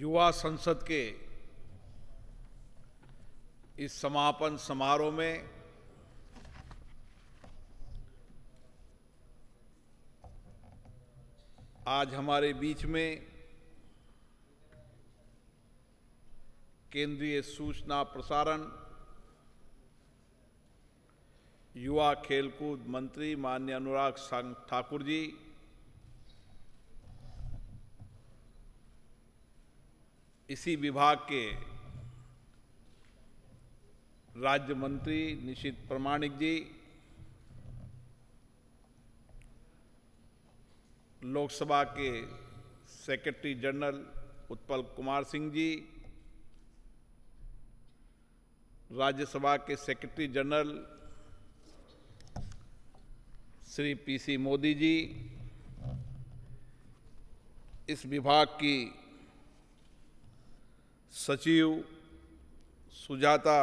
युवा संसद के इस समापन समारोह में आज हमारे बीच में केंद्रीय सूचना प्रसारण युवा खेलकूद मंत्री मान्य अनुराग ठाकुर जी इसी विभाग के राज्य मंत्री निशित प्रमाणिक जी लोकसभा के सेक्रेटरी जनरल उत्पल कुमार सिंह जी राज्यसभा के secretary general Shri PC Modi ji इस विभाग की सचिव सुजाता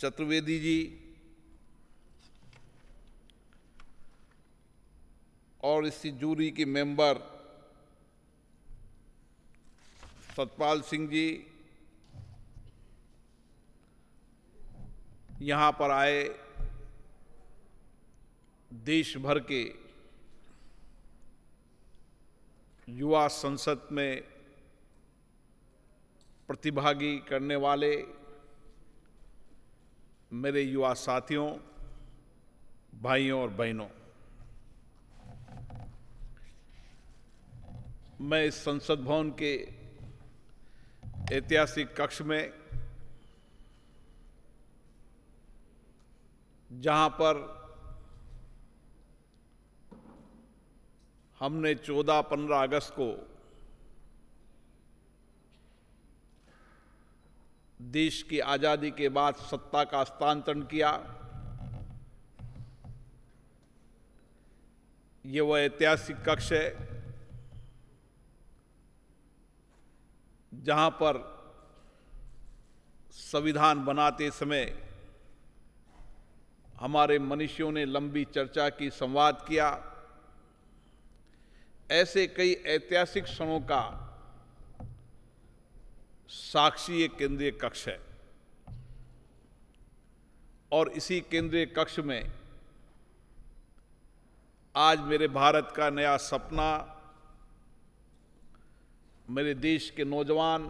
चतुर्वेदी जी और इसी जूरी के मेंबर सतपाल सिंह जी यहाँ पर आए देश भर के युवा संसद में प्रतिभागी करने वाले मेरे युवा साथियों भाइयों और बहनों मैं इस संसद भवन के ऐतिहासिक कक्ष में जहां पर हमने 14-15 अगस्त को देश की आज़ादी के बाद सत्ता का हस्तांतरण किया ये वह ऐतिहासिक कक्ष है जहाँ पर संविधान बनाते समय हमारे मनुष्यों ने लंबी चर्चा की संवाद किया ऐसे कई ऐतिहासिक क्षणों का साक्षी एक केंद्रीय कक्ष है और इसी केंद्रीय कक्ष में आज मेरे भारत का नया सपना मेरे देश के नौजवान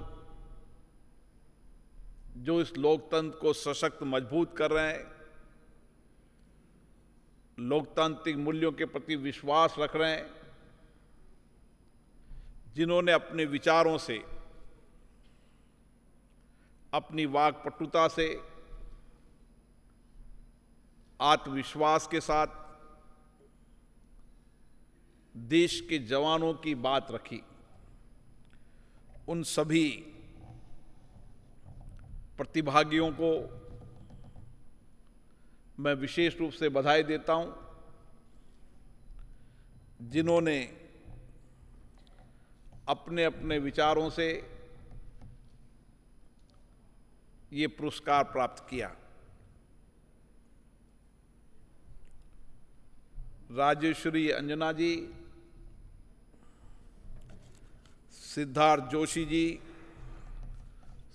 जो इस लोकतंत्र को सशक्त मजबूत कर रहे हैं लोकतांत्रिक मूल्यों के प्रति विश्वास रख रहे हैं जिन्होंने अपने विचारों से अपनी वाकपटुता से आत्मविश्वास के साथ देश के जवानों की बात रखी उन सभी प्रतिभागियों को मैं विशेष रूप से बधाई देता हूं जिन्होंने अपने अपने विचारों से ये पुरस्कार प्राप्त किया राजेश्वरी अंजना जी सिद्धार्थ जोशी जी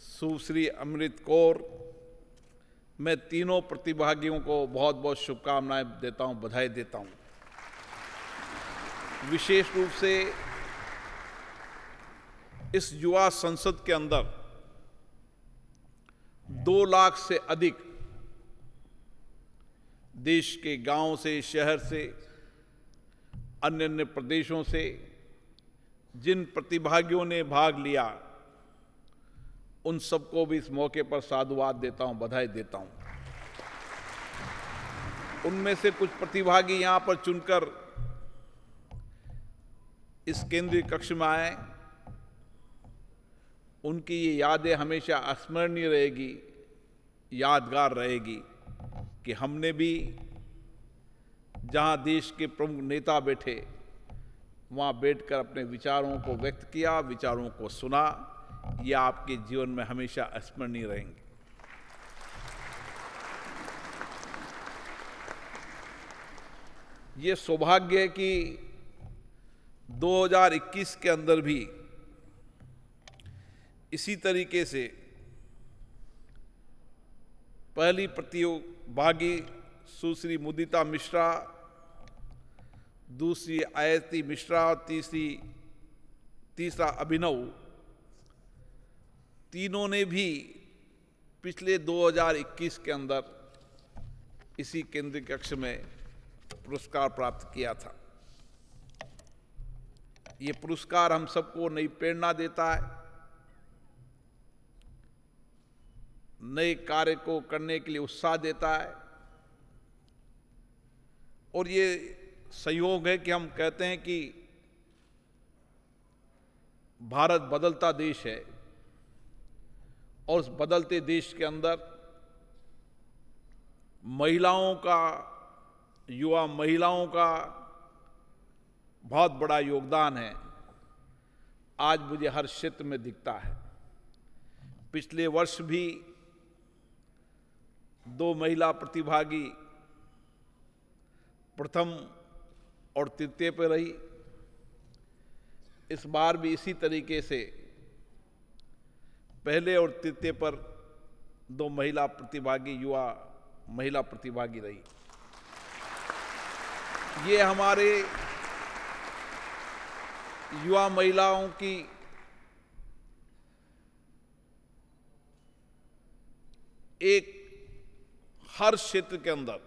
सुश्री अमृत कौर मैं तीनों प्रतिभागियों को बहुत बहुत शुभकामनाएं देता हूं बधाई देता हूं विशेष रूप से इस युवा संसद के अंदर दो लाख से अधिक देश के गांव से शहर से अन्य अन्य प्रदेशों से जिन प्रतिभागियों ने भाग लिया उन सबको भी इस मौके पर साधुवाद देता हूं बधाई देता हूं उनमें से कुछ प्रतिभागी यहां पर चुनकर इस केंद्रीय कक्ष में आए उनकी ये यादें हमेशा स्मरणीय रहेगी यादगार रहेगी कि हमने भी जहाँ देश के प्रमुख नेता बैठे वहाँ बैठकर अपने विचारों को व्यक्त किया विचारों को सुना ये आपके जीवन में हमेशा स्मरणीय रहेंगे ये सौभाग्य है कि 2021 के अंदर भी इसी तरीके से पहली प्रतियोगी सुश्री मुदिता मिश्रा दूसरी आयती मिश्रा और तीसरी तीसरा अभिनव तीनों ने भी पिछले 2021 के अंदर इसी केंद्रीय कक्ष में पुरस्कार प्राप्त किया था ये पुरस्कार हम सबको नई प्रेरणा देता है नए कार्य को करने के लिए उत्साह देता है और ये संयोग है कि हम कहते हैं कि भारत बदलता देश है और उस बदलते देश के अंदर महिलाओं का युवा महिलाओं का बहुत बड़ा योगदान है आज मुझे हर क्षेत्र में दिखता है पिछले वर्ष भी दो महिला प्रतिभागी प्रथम और तृतीय पर रही इस बार भी इसी तरीके से पहले और तृतीय पर दो महिला प्रतिभागी युवा महिला प्रतिभागी रही ये हमारे युवा महिलाओं की एक हर क्षेत्र के अंदर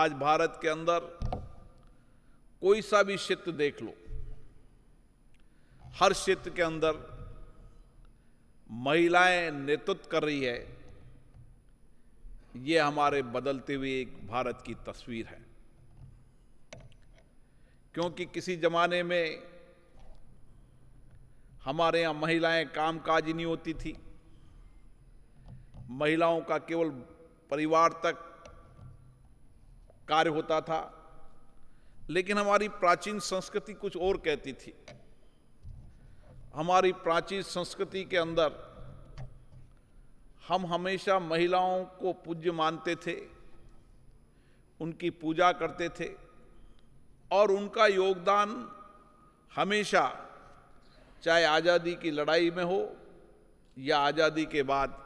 आज भारत के अंदर कोई सा भी क्षेत्र देख लो हर क्षेत्र के अंदर महिलाएं नेतृत्व कर रही है ये हमारे बदलते हुए एक भारत की तस्वीर है क्योंकि किसी जमाने में हमारे यहाँ महिलाएं कामकाज ही नहीं होती थी महिलाओं का केवल परिवार तक कार्य होता था लेकिन हमारी प्राचीन संस्कृति कुछ और कहती थी हमारी प्राचीन संस्कृति के अंदर हम हमेशा महिलाओं को पूज्य मानते थे उनकी पूजा करते थे और उनका योगदान हमेशा चाहे आज़ादी की लड़ाई में हो या आज़ादी के बाद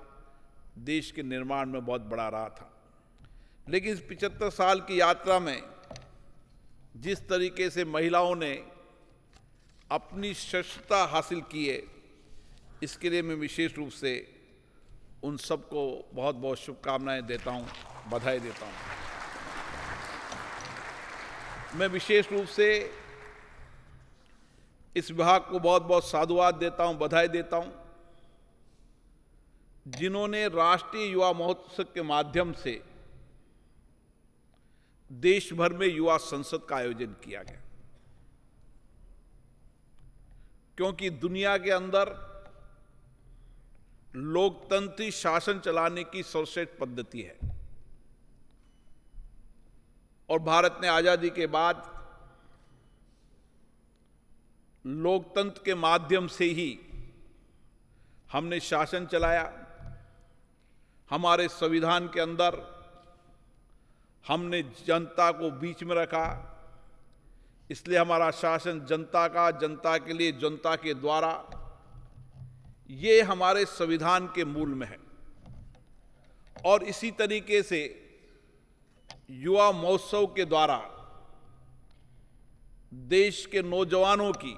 देश के निर्माण में बहुत बड़ा रहा था लेकिन इस पिचहत्तर साल की यात्रा में जिस तरीके से महिलाओं ने अपनी श्रेष्ठता हासिल की है इसके लिए मैं विशेष रूप से उन सबको बहुत बहुत शुभकामनाएं देता हूं, बधाई देता हूं। मैं विशेष रूप से इस विभाग को बहुत बहुत साधुवाद देता हूं, बधाई देता हूं जिन्होंने राष्ट्रीय युवा महोत्सव के माध्यम से देश भर में युवा संसद का आयोजन किया गया क्योंकि दुनिया के अंदर लोकतंत्री शासन चलाने की सर्वश्रेष्ठ पद्धति है और भारत ने आजादी के बाद लोकतंत्र के माध्यम से ही हमने शासन चलाया हमारे संविधान के अंदर हमने जनता को बीच में रखा इसलिए हमारा शासन जनता का जनता के लिए जनता के द्वारा ये हमारे संविधान के मूल में है और इसी तरीके से युवा महोत्सव के द्वारा देश के नौजवानों की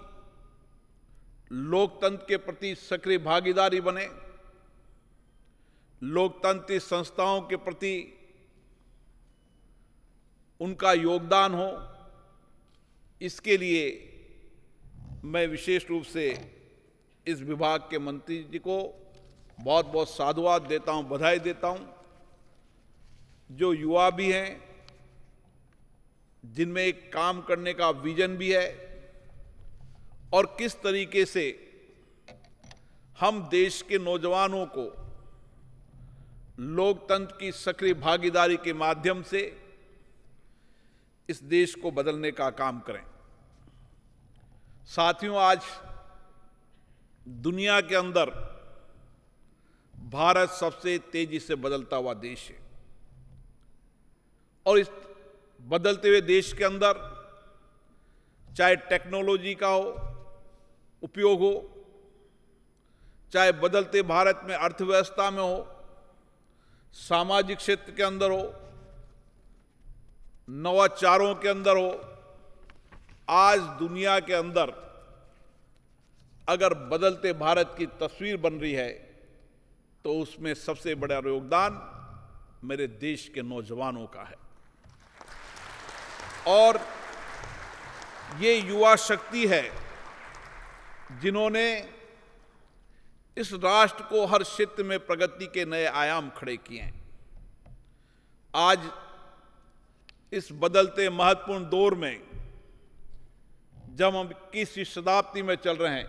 लोकतंत्र के प्रति सक्रिय भागीदारी बने लोकतांत्रिक संस्थाओं के प्रति उनका योगदान हो इसके लिए मैं विशेष रूप से इस विभाग के मंत्री जी को बहुत बहुत साधुवाद देता हूं बधाई देता हूं जो युवा भी हैं जिनमें एक काम करने का विजन भी है और किस तरीके से हम देश के नौजवानों को लोकतंत्र की सक्रिय भागीदारी के माध्यम से इस देश को बदलने का काम करें साथियों आज दुनिया के अंदर भारत सबसे तेजी से बदलता हुआ देश है और इस बदलते हुए देश के अंदर चाहे टेक्नोलॉजी का हो उपयोग हो चाहे बदलते भारत में अर्थव्यवस्था में हो सामाजिक क्षेत्र के अंदर हो नवाचारों के अंदर हो आज दुनिया के अंदर अगर बदलते भारत की तस्वीर बन रही है तो उसमें सबसे बड़ा योगदान मेरे देश के नौजवानों का है और ये युवा शक्ति है जिन्होंने इस राष्ट्र को हर क्षेत्र में प्रगति के नए आयाम खड़े किए हैं आज इस बदलते महत्वपूर्ण दौर में जब हम इक्कीसवीं शताब्दी में चल रहे हैं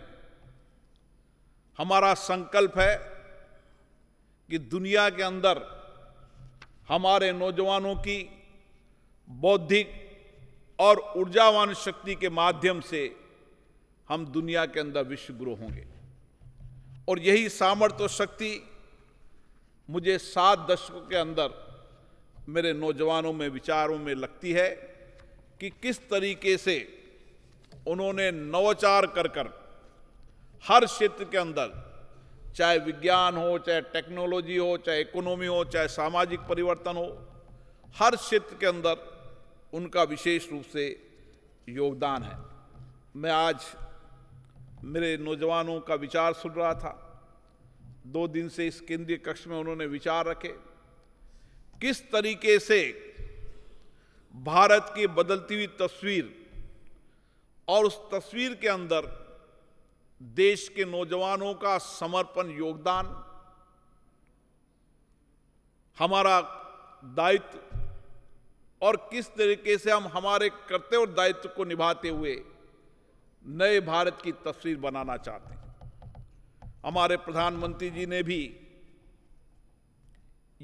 हमारा संकल्प है कि दुनिया के अंदर हमारे नौजवानों की बौद्धिक और ऊर्जावान शक्ति के माध्यम से हम दुनिया के अंदर विश्व गुरु होंगे और यही सामर्थ्य और शक्ति मुझे सात दशकों के अंदर मेरे नौजवानों में विचारों में लगती है कि किस तरीके से उन्होंने नवाचार कर कर हर क्षेत्र के अंदर चाहे विज्ञान हो चाहे टेक्नोलॉजी हो चाहे इकोनॉमी हो चाहे सामाजिक परिवर्तन हो हर क्षेत्र के अंदर उनका विशेष रूप से योगदान है मैं आज मेरे नौजवानों का विचार सुन रहा था दो दिन से इस केंद्रीय कक्ष में उन्होंने विचार रखे किस तरीके से भारत की बदलती हुई तस्वीर और उस तस्वीर के अंदर देश के नौजवानों का समर्पण योगदान हमारा दायित्व और किस तरीके से हम हमारे कर्तव्य और दायित्व को निभाते हुए नए भारत की तस्वीर बनाना चाहते हैं हमारे प्रधानमंत्री जी ने भी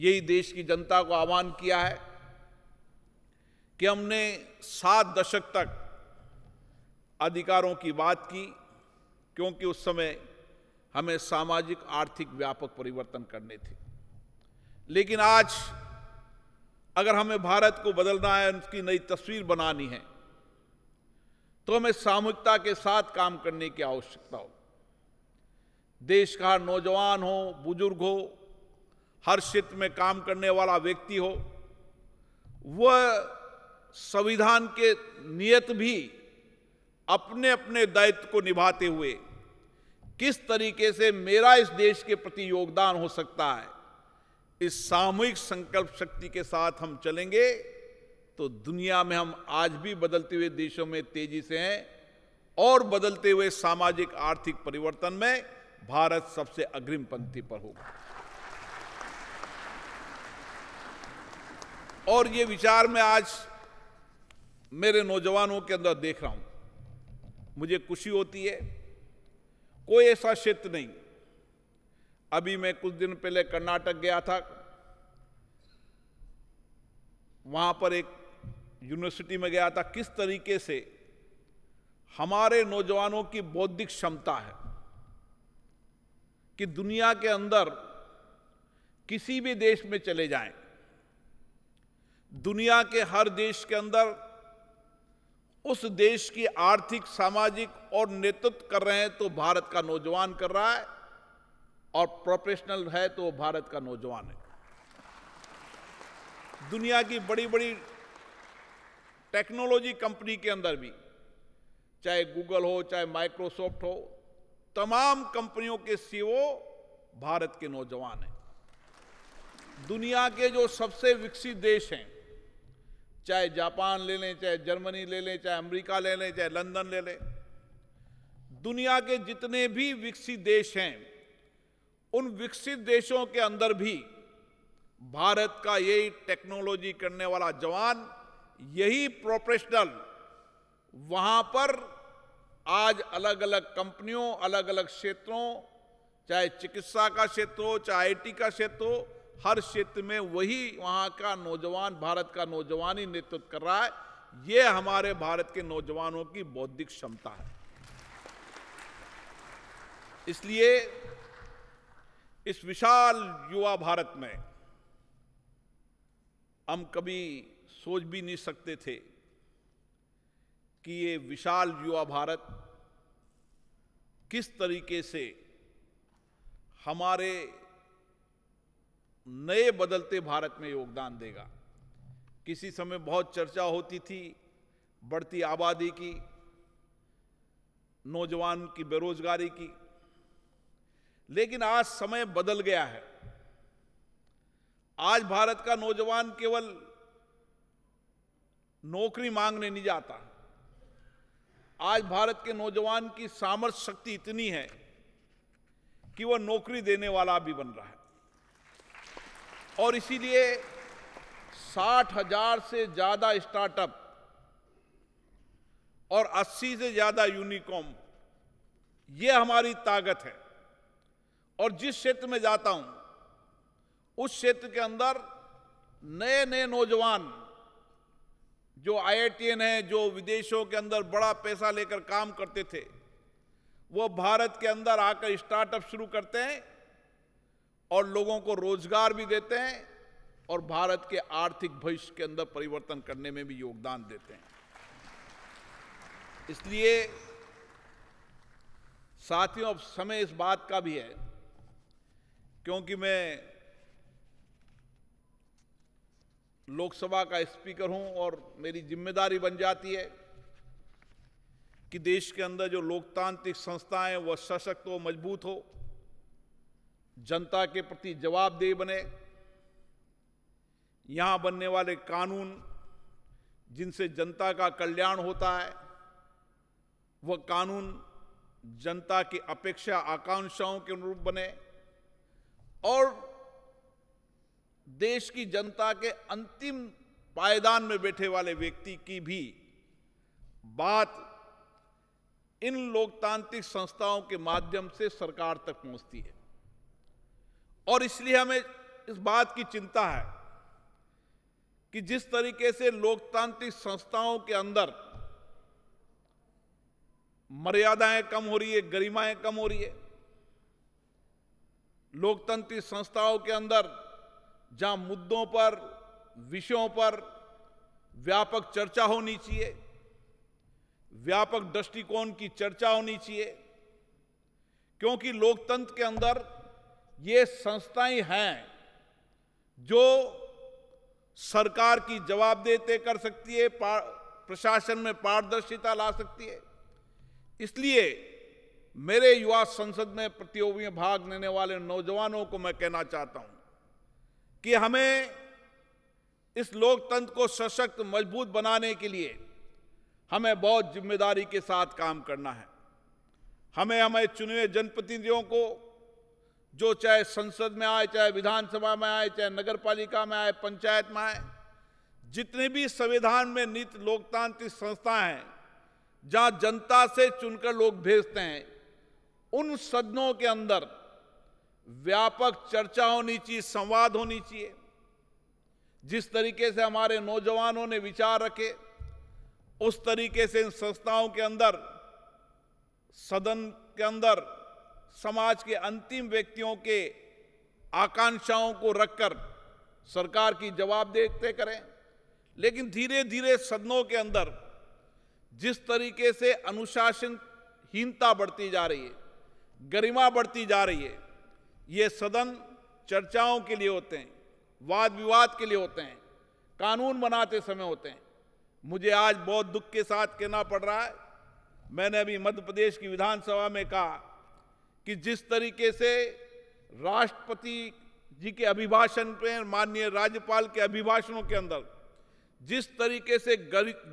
यही देश की जनता को आह्वान किया है कि हमने सात दशक तक अधिकारों की बात की क्योंकि उस समय हमें सामाजिक आर्थिक व्यापक परिवर्तन करने थे लेकिन आज अगर हमें भारत को बदलना है उसकी नई तस्वीर बनानी है तो हमें सामूहिकता के साथ काम करने की आवश्यकता हो देश का हर नौजवान हो बुजुर्ग हो हर क्षेत्र में काम करने वाला व्यक्ति हो वह संविधान के नियत भी अपने अपने दायित्व को निभाते हुए किस तरीके से मेरा इस देश के प्रति योगदान हो सकता है इस सामूहिक संकल्प शक्ति के साथ हम चलेंगे तो दुनिया में हम आज भी बदलते हुए देशों में तेजी से हैं और बदलते हुए सामाजिक आर्थिक परिवर्तन में भारत सबसे अग्रिम पंक्ति पर होगा और ये विचार मैं आज मेरे नौजवानों के अंदर देख रहा हूं मुझे खुशी होती है कोई ऐसा क्षेत्र नहीं अभी मैं कुछ दिन पहले कर्नाटक गया था वहां पर एक यूनिवर्सिटी में गया था किस तरीके से हमारे नौजवानों की बौद्धिक क्षमता है कि दुनिया के अंदर किसी भी देश में चले जाएं, दुनिया के हर देश के अंदर उस देश की आर्थिक सामाजिक और नेतृत्व कर रहे हैं तो भारत का नौजवान कर रहा है और प्रोफेशनल है तो भारत का नौजवान है दुनिया की बड़ी बड़ी टेक्नोलॉजी कंपनी के अंदर भी चाहे गूगल हो चाहे माइक्रोसॉफ्ट हो तमाम कंपनियों के सीओ e भारत के नौजवान हैं दुनिया के जो सबसे विकसित देश हैं चाहे जापान ले लें चाहे जर्मनी ले लें चाहे अमेरिका ले लें चाहे लंदन ले लें दुनिया के जितने भी विकसित देश हैं उन विकसित देशों के अंदर भी भारत का यही टेक्नोलॉजी करने वाला जवान यही प्रोफेशनल वहां पर आज अलग अलग कंपनियों अलग अलग क्षेत्रों चाहे चिकित्सा का क्षेत्र हो चाहे आईटी का क्षेत्र हो हर क्षेत्र में वही वहां का नौजवान भारत का नौजवान ही नेतृत्व कर रहा है ये हमारे भारत के नौजवानों की बौद्धिक क्षमता है इसलिए इस विशाल युवा भारत में हम कभी सोच भी नहीं सकते थे कि ये विशाल युवा भारत किस तरीके से हमारे नए बदलते भारत में योगदान देगा किसी समय बहुत चर्चा होती थी बढ़ती आबादी की नौजवान की बेरोजगारी की लेकिन आज समय बदल गया है आज भारत का नौजवान केवल नौकरी मांगने नहीं जाता आज भारत के नौजवान की सामर्थ्य शक्ति इतनी है कि वह नौकरी देने वाला भी बन रहा है और इसीलिए साठ हजार से ज्यादा स्टार्टअप और अस्सी से ज्यादा यूनिकॉम ये हमारी ताकत है और जिस क्षेत्र में जाता हूं उस क्षेत्र के अंदर नए नए नौजवान जो आईआईटीएन है जो विदेशों के अंदर बड़ा पैसा लेकर काम करते थे वो भारत के अंदर आकर स्टार्टअप शुरू करते हैं और लोगों को रोजगार भी देते हैं और भारत के आर्थिक भविष्य के अंदर परिवर्तन करने में भी योगदान देते हैं इसलिए साथियों अब समय इस बात का भी है क्योंकि मैं लोकसभा का स्पीकर हूं और मेरी जिम्मेदारी बन जाती है कि देश के अंदर जो लोकतांत्रिक संस्थाएं वह सशक्त हो मजबूत हो जनता के प्रति जवाबदेह बने यहां बनने वाले कानून जिनसे जनता का कल्याण होता है वह कानून जनता की अपेक्षा आकांक्षाओं के अनुरूप बने और देश की जनता के अंतिम पायदान में बैठे वाले व्यक्ति की भी बात इन लोकतांत्रिक संस्थाओं के माध्यम से सरकार तक पहुंचती है और इसलिए हमें इस बात की चिंता है कि जिस तरीके से लोकतांत्रिक संस्थाओं के अंदर मर्यादाएं कम हो रही है गरिमाएं कम हो रही है लोकतांत्रिक संस्थाओं के अंदर जहां मुद्दों पर विषयों पर व्यापक चर्चा होनी चाहिए व्यापक दृष्टिकोण की चर्चा होनी चाहिए क्योंकि लोकतंत्र के अंदर ये संस्थाएं हैं जो सरकार की जवाबदेह तय कर सकती है प्रशासन में पारदर्शिता ला सकती है इसलिए मेरे युवा संसद में प्रतियोगी भाग लेने वाले नौजवानों को मैं कहना चाहता हूं कि हमें इस लोकतंत्र को सशक्त मजबूत बनाने के लिए हमें बहुत जिम्मेदारी के साथ काम करना है हमें हमें चुने जनप्रतिनिधियों को जो चाहे संसद में आए चाहे विधानसभा में आए चाहे नगर पालिका में आए पंचायत में आए जितने भी संविधान में नित लोकतांत्रिक संस्थाएं हैं जहाँ जनता से चुनकर लोग भेजते हैं उन सदनों के अंदर व्यापक चर्चा होनी चाहिए संवाद होनी चाहिए जिस तरीके से हमारे नौजवानों ने विचार रखे उस तरीके से इन संस्थाओं के अंदर सदन के अंदर समाज के अंतिम व्यक्तियों के आकांक्षाओं को रखकर सरकार की जवाब देखते करें लेकिन धीरे धीरे सदनों के अंदर जिस तरीके से अनुशासनहीनता बढ़ती जा रही है गरिमा बढ़ती जा रही है ये सदन चर्चाओं के लिए होते हैं वाद विवाद के लिए होते हैं कानून बनाते समय होते हैं मुझे आज बहुत दुख के साथ कहना पड़ रहा है मैंने अभी मध्य प्रदेश की विधानसभा में कहा कि जिस तरीके से राष्ट्रपति जी के अभिभाषण पे माननीय राज्यपाल के अभिभाषणों के अंदर जिस तरीके से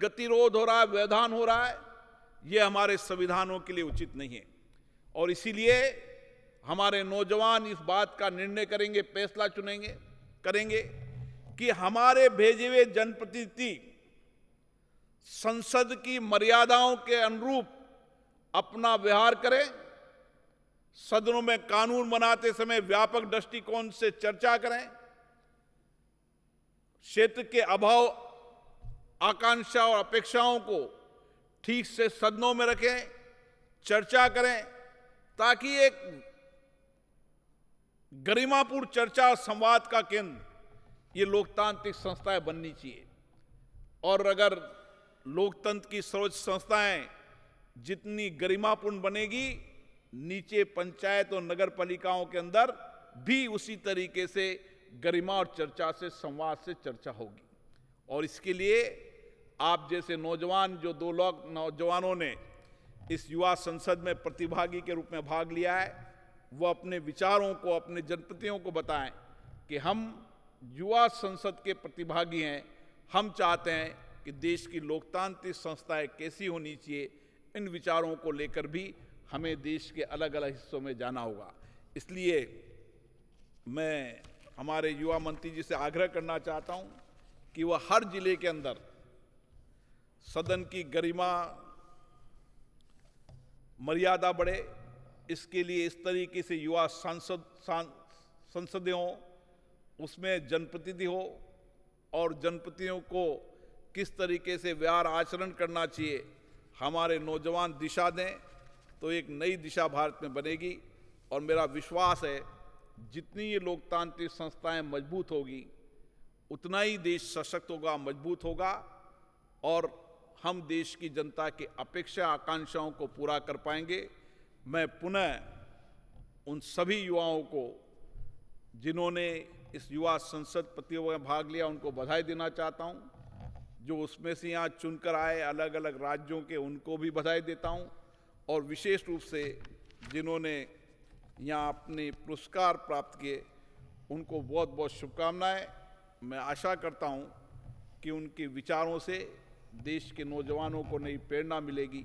गतिरोध हो रहा है व्यवधान हो रहा है ये हमारे संविधानों के लिए उचित नहीं है और इसीलिए हमारे नौजवान इस बात का निर्णय करेंगे फैसला चुनेंगे करेंगे कि हमारे भेजे हुए जनप्रतिनिधि संसद की मर्यादाओं के अनुरूप अपना व्यवहार करें सदनों में कानून बनाते समय व्यापक दृष्टिकोण से चर्चा करें क्षेत्र के अभाव आकांक्षा और अपेक्षाओं को ठीक से सदनों में रखें चर्चा करें ताकि एक गरिमापुर चर्चा और संवाद का केंद्र ये लोकतांत्रिक संस्थाएं बननी चाहिए और अगर लोकतंत्र की सर्वोच्च संस्थाएं जितनी गरिमापूर्ण बनेगी नीचे पंचायत और नगर पालिकाओं के अंदर भी उसी तरीके से गरिमा और चर्चा से संवाद से चर्चा होगी और इसके लिए आप जैसे नौजवान जो दो लोग नौजवानों ने इस युवा संसद में प्रतिभागी के रूप में भाग लिया है वो अपने विचारों को अपने जनप्रतियों को बताएं कि हम युवा संसद के प्रतिभागी हैं हम चाहते हैं कि देश की लोकतांत्रिक संस्थाएं कैसी होनी चाहिए इन विचारों को लेकर भी हमें देश के अलग अलग हिस्सों में जाना होगा इसलिए मैं हमारे युवा मंत्री जी से आग्रह करना चाहता हूं कि वह हर जिले के अंदर सदन की गरिमा मर्यादा बढ़े इसके लिए इस तरीके से युवा सांसद संसदें हों उसमें जनप्रतिनिधि हो और जनप्रतिनिधियों को किस तरीके से व्यवहार आचरण करना चाहिए हमारे नौजवान दिशा दें तो एक नई दिशा भारत में बनेगी और मेरा विश्वास है जितनी ये लोकतांत्रिक संस्थाएं मजबूत होगी उतना ही देश सशक्त होगा मजबूत होगा और हम देश की जनता के अपेक्षा आकांक्षाओं को पूरा कर पाएंगे मैं पुनः उन सभी युवाओं को जिन्होंने इस युवा संसद प्रतियोगिता में भाग लिया उनको बधाई देना चाहता हूं जो उसमें से यहाँ चुनकर आए अलग अलग राज्यों के उनको भी बधाई देता हूं और विशेष रूप से जिन्होंने यहाँ अपने पुरस्कार प्राप्त किए उनको बहुत बहुत शुभकामनाएं मैं आशा करता हूं कि उनके विचारों से देश के नौजवानों को नई प्रेरणा मिलेगी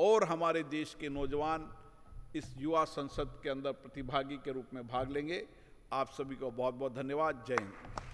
और हमारे देश के नौजवान इस युवा संसद के अंदर प्रतिभागी के रूप में भाग लेंगे आप सभी को बहुत बहुत धन्यवाद जय हिंद